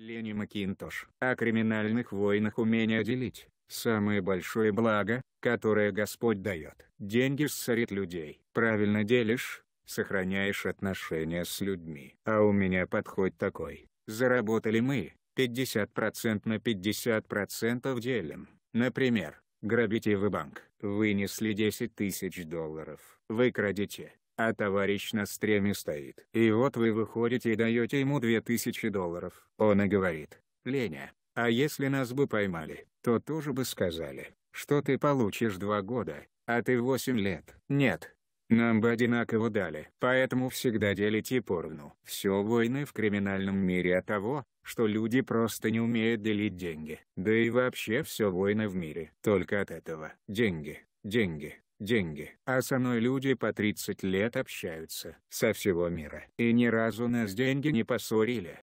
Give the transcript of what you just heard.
Ленни Макинтош. О криминальных войнах умение делить. Самое большое благо, которое Господь дает. Деньги ссорит людей. Правильно делишь, сохраняешь отношения с людьми. А у меня подход такой. Заработали мы, 50% на 50% делим. Например, грабите вы банк. Вынесли 10 тысяч долларов. Вы крадете а товарищ на стреме стоит. И вот вы выходите и даете ему 2000 долларов. Он и говорит, Леня, а если нас бы поймали, то тоже бы сказали, что ты получишь два года, а ты восемь лет. Нет. Нам бы одинаково дали, поэтому всегда делите поровну. Все войны в криминальном мире от того, что люди просто не умеют делить деньги. Да и вообще все войны в мире. Только от этого. Деньги, деньги, деньги. А со мной люди по 30 лет общаются со всего мира. И ни разу нас деньги не поссорили.